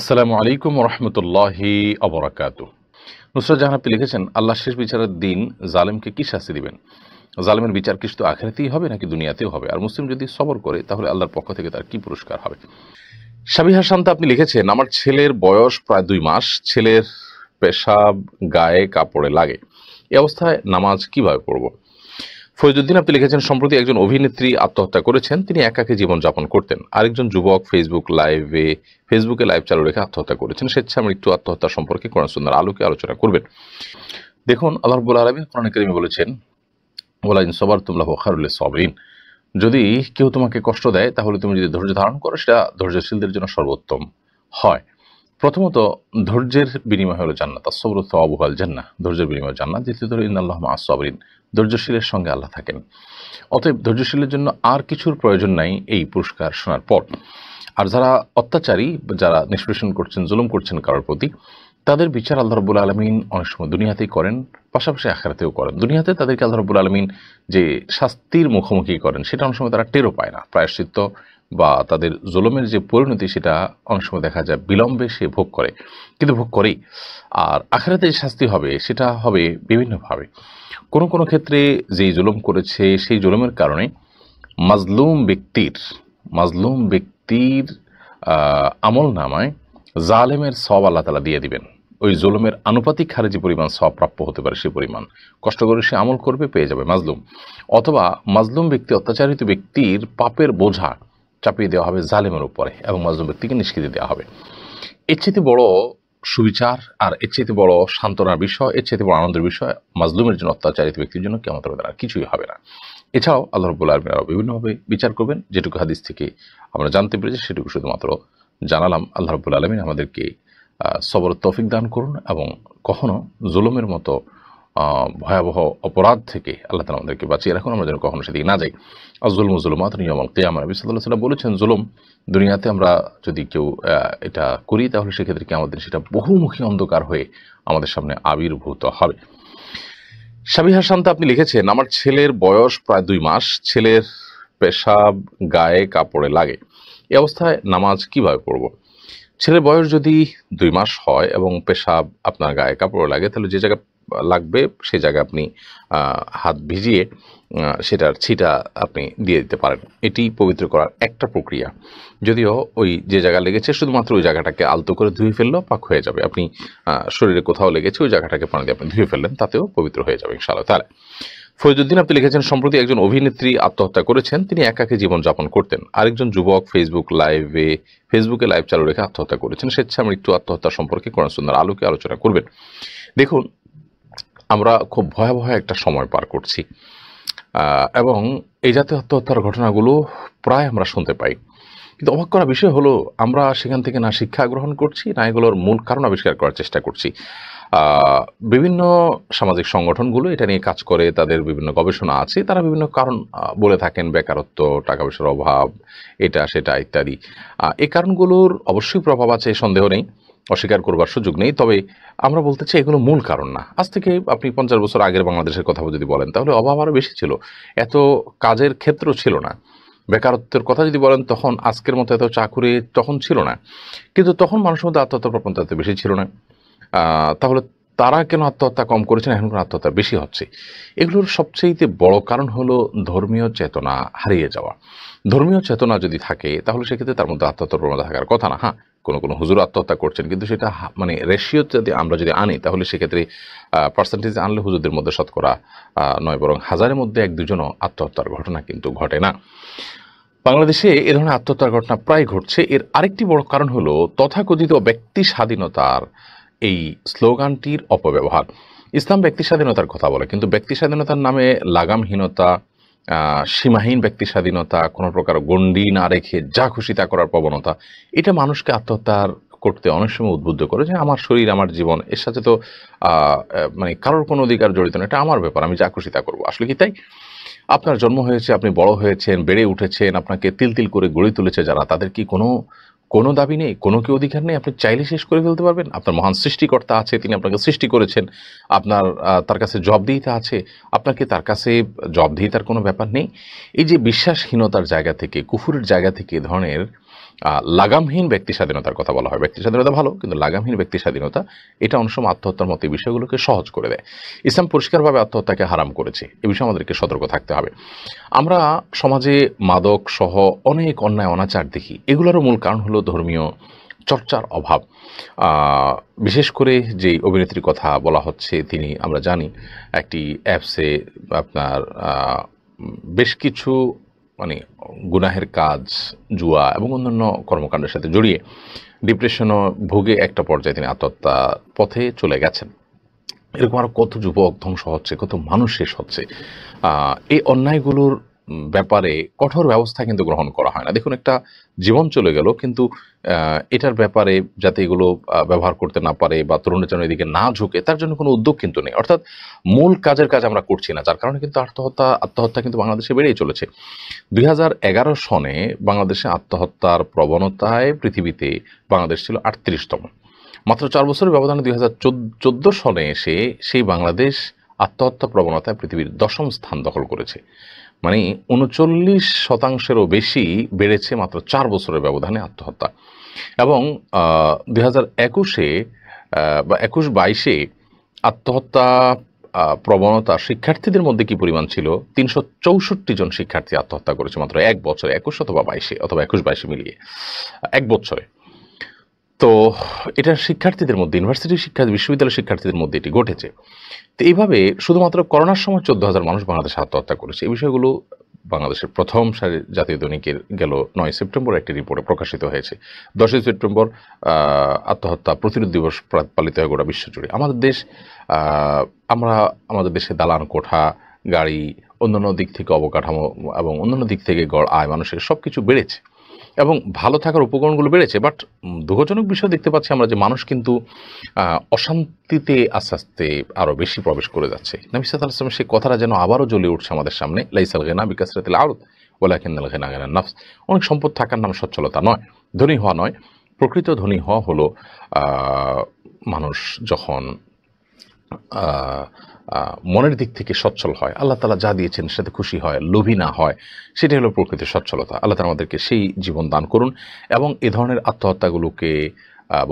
আসসালামু আলাইকুম রহমতুল্লাহি আবরাকাত নুসরা জাহান আপনি লিখেছেন আল্লাহ শেষ বিচারের দিন জালেমকে কী শাস্তি দিবেন জালেমের বিচার কিছু তো আখেরাতেই হবে নাকি দুনিয়াতেও হবে আর মুসলিম যদি সবর করে তাহলে আল্লাহর পক্ষ থেকে তার কি পুরস্কার হবে সাবিহা শান্ত আপনি লিখেছেন আমার ছেলের বয়স প্রায় দুই মাস ছেলের পেশাব গায়ে কাপড়ে লাগে এ অবস্থায় নামাজ কিভাবে পড়বো ফৈজুদ্দিন আপনি লিখেছেন সম্প্রতি একজন অভিনেত্রী আত্মহত্যা করেছেন তিনি একাকে জীবনযাপন করতেন আরেকজন যুবক ফেসবুক লাইভে ফেসবুকে লাইভ চালু রেখে আত্মহত্যা করেছেন স্বেচ্ছা মৃত্যু আত্মহত্যা সম্পর্কে কোরআন সুন্দর আলোকে আলোচনা করবেন দেখুন আল্লাহবুল আলমী কোরআন করিমি বলেছেন বলা সবার তুমলা বখারুল্লে সবরিন যদি কেউ তোমাকে কষ্ট দেয় তাহলে তুমি যদি ধৈর্য ধারণ করো সেটা ধৈর্যশীলদের জন্য সর্বোত্তম হয় প্রথমত ধৈর্যের বিনিময় হলো জান্নাত সবরত্ত আবুহাল জান্না ধৈর্যের বিনিময় জান্নাত আল্লাহ ইন্দাল্লাহ আসবরিন ধৈর্যশীলের সঙ্গে আল্লাহ থাকেন অতএব ধৈর্যশীলের জন্য আর কিছুর প্রয়োজন নাই এই পুরস্কার শোনার পর আর যারা অত্যাচারী যারা নিষ্পেষণ করছেন জুলুম করছেন কারোর প্রতি তাদের বিচার আল্লাহ রবুল আলমিন অনেক সময় দুনিয়াতেই করেন পাশাপাশি আখেরাতেও করেন দুনিয়াতে তাদেরকে আল্লাহ রবুল আলমিন যে শাস্তির মুখোমুখি করেন সেটা অনেক সময় তারা টেরও পায় না প্রায়শ্চিত্ত বা তাদের জুলুমের যে পরিণতি সেটা অনেক সময় দেখা যায় বিলম্বে সে ভোগ করে কিন্তু ভোগ করেই আর আখেরাতে যে শাস্তি হবে সেটা হবে বিভিন্নভাবে কোনো কোনো ক্ষেত্রে যেই জুলুম করেছে সেই জুলুমের কারণে মাজলুম ব্যক্তির মাজলুম ব্যক্তির আমল নামায় জালেমের সব আল্লাহ তালা দিয়ে দিবেন ওই জুলুমের আনুপাতিক হারে যে পরিমাণ সব প্রাপ্য হতে পারে সে পরিমাণ কষ্ট করে সে আমল করবে পেয়ে যাবে মাজলুম অথবা মাজলুম ব্যক্তি অত্যাচারিত ব্যক্তির পাপের বোঝা চাপিয়ে দেওয়া হবে জালিমের উপরে এবং মাজলুম ব্যক্তিকে নিষ্কৃতি দেওয়া হবে এর চেয়েতে বড় সুবিচার আর এর চেয়েতে বড় সান্ত্বনার বিষয় এর চেয়ে বড় আনন্দের বিষয় মাজলুমের জন্য অত্যাচারিত ব্যক্তির জন্য কেমন তারা কিছুই হবে না এছাড়াও আল্লাহ রব্বুল আলমী আরও বিভিন্নভাবে বিচার করবেন যেটুকু হাদিস থেকে আমরা জানতে পেরেছি সেটুকু শুধুমাত্র জানালাম আল্লাহ রব্বুল আলমিন আমাদেরকে সবর তফিক দান করুন এবং কখনও জুলুমের মতো ভয়াবহ অপরাধ থেকে আল্লাহ তালা আমাদেরকে বাঁচিয়ে রাখুন আমরা যেন কখনো সেদিকে না যাই আজুল মুজলুমাত নিয়মাল কেয়ামা নবী সাল্লাহ সাল্লাম বলেছেন জুলুম দুনিয়াতে আমরা যদি কেউ এটা করি তাহলে সেক্ষেত্রে কি আমাদের সেটা বহুমুখী অন্ধকার হয়ে আমাদের সামনে আবির্ভূত হবে সাবিহা শান্ত আপনি লিখেছেন আমার ছেলের বয়স প্রায় দুই মাস ছেলের পেশাব গায়ে কাপড়ে লাগে এ অবস্থায় নামাজ কিভাবে পড়ব ছেলের বয়স যদি দুই মাস হয় এবং পেশাব আপনার গায়ে কাপড়ে লাগে তাহলে যে জায়গায় লাগবে সে জায়গায় আপনি হাত ভিজিয়ে সেটার ছিটা আপনি দিয়ে দিতে পারেন এটি পবিত্র করার একটা প্রক্রিয়া যদিও ওই যে জায়গা লেগেছে শুধুমাত্র ওই জায়গাটাকে আলতো করে ধুয়ে ফেললেও পাক হয়ে যাবে আপনি শরীরে কোথাও লেগেছে ওই জায়গাটাকে পানি দিয়ে আপনি ধুয়ে ফেললেন তাতেও পবিত্র হয়ে যাবে ইনশাআল্লাহ তাহলে ফৈজুদ্দিন আপনি লিখেছেন সম্প্রতি একজন অভিনেত্রী আত্মহত্যা করেছেন তিনি একাকে জীবনযাপন করতেন আরেকজন যুবক ফেসবুক লাইভে ফেসবুকে লাইভ চালু রেখে আত্মহত্যা করেছেন স্বেচ্ছা মৃত্যু আত্মহত্যা সম্পর্কে কোরআন সুন্দর আলোকে আলোচনা করবেন দেখুন আমরা খুব ভয়াবহ একটা সময় পার করছি এবং এই জাতীয় আত্মহত্যার ঘটনাগুলো প্রায় আমরা শুনতে পাই কিন্তু অবাক করা বিষয় হলো আমরা সেখান থেকে না শিক্ষা গ্রহণ করছি না এগুলোর মূল কারণ আবিষ্কার করার চেষ্টা করছি বিভিন্ন সামাজিক সংগঠনগুলো এটা নিয়ে কাজ করে তাদের বিভিন্ন গবেষণা আছে তারা বিভিন্ন কারণ বলে থাকেন বেকারত্ব টাকা পয়সার অভাব এটা সেটা ইত্যাদি এই কারণগুলোর অবশ্যই প্রভাব আছে সন্দেহ নেই অস্বীকার করবার সুযোগ নেই তবে আমরা বলতে চাই এগুলো মূল কারণ না আজ থেকে আপনি পঞ্চাশ বছর আগের বাংলাদেশের কথা যদি বলেন তাহলে অভাব আরও বেশি ছিল এত কাজের ক্ষেত্র ছিল না বেকারত্বের কথা যদি বলেন তখন আজকের মতো এত চাকুরি তখন ছিল না কিন্তু তখন মানুষের মধ্যে আত্মহত্যা প্রবণতা এত বেশি ছিল না তাহলে তারা কেন আত্মহত্যা কম করেছেন এখন কোনো আত্মহত্যা বেশি হচ্ছে এগুলোর সবচেয়ে বড় কারণ হলো ধর্মীয় চেতনা হারিয়ে যাওয়া ধর্মীয় চেতনা যদি থাকে তাহলে সেক্ষেত্রে তার মধ্যে আত্মহত্যার প্রবণতা থাকার কথা না হ্যাঁ কোনো কোনো হুজুর আত্মহত্যা করছেন কিন্তু সেটা মানে রেশিও যদি আমরা যদি আনি তাহলে সেক্ষেত্রে পার্সেন্টেজ আনলে হুজুরদের মধ্যে শতকরা নয় বরং হাজারের মধ্যে এক দুজনও আত্মহত্যার ঘটনা কিন্তু ঘটে না বাংলাদেশে এ ধরনের আত্মহত্যার ঘটনা প্রায় ঘটছে এর আরেকটি বড় কারণ হলো তথাকথিত ব্যক্তি স্বাধীনতার এই স্লোগানটির অপব্যবহার ইসলাম ব্যক্তি স্বাধীনতার কথা বলে কিন্তু ব্যক্তি স্বাধীনতার নামে লাগামহীনতা সীমাহীন ব্যক্তি স্বাধীনতা কোনো প্রকার গণ্ডি না রেখে যা খুশি তা করার প্রবণতা এটা মানুষকে আত্মহত্যার করতে অনেক সময় উদ্বুদ্ধ করে যে আমার শরীর আমার জীবন এর সাথে তো মানে কারোর কোনো অধিকার জড়িত না এটা আমার ব্যাপার আমি যা খুশি তা করবো আসলে কি তাই আপনার জন্ম হয়েছে আপনি বড় হয়েছেন বেড়ে উঠেছেন আপনাকে তিল তিল করে গড়ে তুলেছে যারা তাদের কি কোনো কোনো দাবি নেই কোনো কি অধিকার নেই আপনি চাইলে শেষ করে ফেলতে পারবেন আপনার মহান সৃষ্টিকর্তা আছে তিনি আপনাকে সৃষ্টি করেছেন আপনার তার কাছে জবদিহিতা আছে আপনাকে তার কাছে জবদিহিতার কোনো ব্যাপার নেই এই যে বিশ্বাসহীনতার জায়গা থেকে কুফুরের জায়গা থেকে ধরনের লাগামহীন ব্যক্তি স্বাধীনতার কথা বলা হয় ব্যক্তি স্বাধীনতা ভালো কিন্তু লাগামহীন ব্যক্তি স্বাধীনতা এটা অনেক সময় আত্মহত্যার মতো বিষয়গুলোকে সহজ করে দেয় ইসলাম পরিষ্কারভাবে আত্মহত্যাকে হারাম করেছে এ বিষয়ে আমাদেরকে সতর্ক থাকতে হবে আমরা সমাজে মাদক সহ অনেক অন্যায় অনাচার দেখি এগুলোরও মূল কারণ হলো ধর্মীয় চর্চার অভাব বিশেষ করে যে অভিনেত্রীর কথা বলা হচ্ছে তিনি আমরা জানি একটি অ্যাপসে আপনার বেশ কিছু মানে গুনাহের কাজ জুয়া এবং অন্যান্য কর্মকাণ্ডের সাথে জড়িয়ে ডিপ্রেশনও ভোগে একটা পর্যায়ে তিনি আত্মহত্যা পথে চলে গেছেন এরকম আরও কত যুবক ধ্বংস হচ্ছে কত মানুষ শেষ হচ্ছে এই অন্যায়গুলোর ব্যাপারে কঠোর ব্যবস্থা কিন্তু গ্রহণ করা হয় না দেখুন একটা জীবন চলে গেল কিন্তু এটার ব্যাপারে যাতে এগুলো ব্যবহার করতে না পারে বা তরুণের এদিকে না ঝুঁকে তার জন্য কোনো উদ্যোগ কিন্তু নেই অর্থাৎ মূল কাজের কাজ আমরা করছি না যার কারণে কিন্তু আত্মহত্যা আত্মহত্যা কিন্তু বাংলাদেশে বেড়েই চলেছে দুই সনে বাংলাদেশে আত্মহত্যার প্রবণতায় পৃথিবীতে বাংলাদেশ ছিল আটত্রিশতম মাত্র চার বছরের ব্যবধানে দুই সনে এসে সেই বাংলাদেশ আত্মহত্যা প্রবণতায় পৃথিবীর দশম স্থান দখল করেছে মানে উনচল্লিশ শতাংশেরও বেশি বেড়েছে মাত্র চার বছরের ব্যবধানে আত্মহত্যা এবং দুই হাজার একুশে বা একুশ বাইশে আত্মহত্যা প্রবণতা শিক্ষার্থীদের মধ্যে কি পরিমাণ ছিল তিনশো চৌষট্টি জন শিক্ষার্থী আত্মহত্যা করেছে মাত্র এক বছরে একুশ অথবা বাইশে অথবা একুশ বাইশে মিলিয়ে এক বছরে তো এটা শিক্ষার্থীদের মধ্যে ইউনিভার্সিটি শিক্ষা বিশ্ববিদ্যালয় শিক্ষার্থীদের মধ্যে এটি ঘটেছে তো এইভাবে শুধুমাত্র করোনার সময় চোদ্দ হাজার মানুষ বাংলাদেশে আত্মহত্যা করেছে এই বিষয়গুলো বাংলাদেশের প্রথম সারি জাতীয় দৈনিকের গেল নয় সেপ্টেম্বর একটি রিপোর্টে প্রকাশিত হয়েছে দশই সেপ্টেম্বর আত্মহত্যা প্রতিরোধ দিবস পালিত হয় গোটা বিশ্বজুড়ে আমাদের দেশ আমরা আমাদের দেশে দালান কোঠা গাড়ি অন্যান্য দিক থেকে অবকাঠামো এবং অন্যান্য দিক থেকে গড় আয় মানুষের সব কিছু বেড়েছে এবং ভালো থাকার উপকরণগুলো বেড়েছে বাট দুঃখজনক বিষয় দেখতে পাচ্ছি আমরা যে মানুষ কিন্তু অশান্তিতে আস্তে আস্তে আরও বেশি প্রবেশ করে যাচ্ছে নবী সাদ আলাম সেই কথাটা যেন আবারও জ্বলে উঠছে আমাদের সামনে লাইসাল গেনা বিকাশ রাতিল আরত ওলাকেন্দাল ঘেনা গেনা নফস অনেক সম্পদ থাকার নাম সচ্ছলতা নয় ধনী হওয়া নয় প্রকৃত ধনী হওয়া হলো মানুষ যখন মনের দিক থেকে সচ্ছল হয় আল্লাহ তালা যা দিয়েছেন সেটাতে খুশি হয় লোভী না হয় সেটাই হলো প্রকৃতির সচ্ছলতা আল্লাহ তালা আমাদেরকে সেই জীবন দান করুন এবং এ ধরনের আত্মহত্যাগুলোকে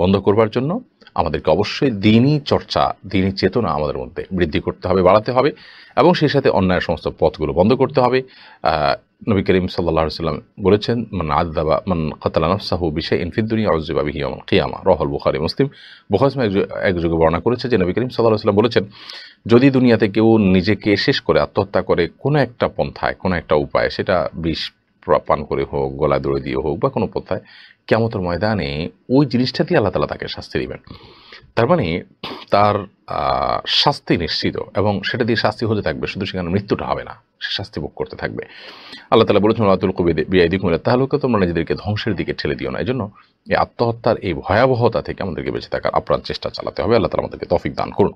বন্ধ করবার জন্য আমাদেরকে অবশ্যই দিনই চর্চা দিনই চেতনা আমাদের মধ্যে বৃদ্ধি করতে হবে বাড়াতে হবে এবং সেই সাথে অন্যায় সমস্ত পথগুলো বন্ধ করতে হবে নবী করিম সাল্লাহ সাল্লাম বলেছেন মান আদাবা মান খতালা নফসাহু বিষয় ইনফিদ্দুনিয়া অজুবা বিহিয়ামান কিয়ামা রহল বুখারি মুসলিম এক যুগে বর্ণনা করেছে যে নবী করিম সাল্লাহ সাল্লাম বলেছেন যদি দুনিয়াতে কেউ নিজেকে শেষ করে আত্মহত্যা করে কোনো একটা পন্থায় কোনো একটা উপায় সেটা বিষ পান করে হোক গলা দৌড়ে দিয়ে হোক বা কোনো পন্থায় কেমতর ময়দানে ওই জিনিসটা দিয়ে আল্লাহ তালা তাকে শাস্তি দেবেন তার মানে তার শাস্তি নিশ্চিত এবং সেটা দিয়ে শাস্তি হতে থাকবে শুধু সেখানে মৃত্যুটা হবে না শাস্তি ভোগ করতে থাকবে আল্লাহ তালা বলেছেন আতুল কবি বিআইদি কুমিল্লা তাহলে তোমরা নিজেদেরকে ধ্বংসের দিকে ঠেলে দিও না এই জন্য এই আত্মহত্যার এই ভয়াবহতা থেকে আমাদেরকে বেঁচে থাকার আপ্রাণ চেষ্টা চালাতে হবে আল্লাহ তালা আমাদেরকে তফিক দান করুন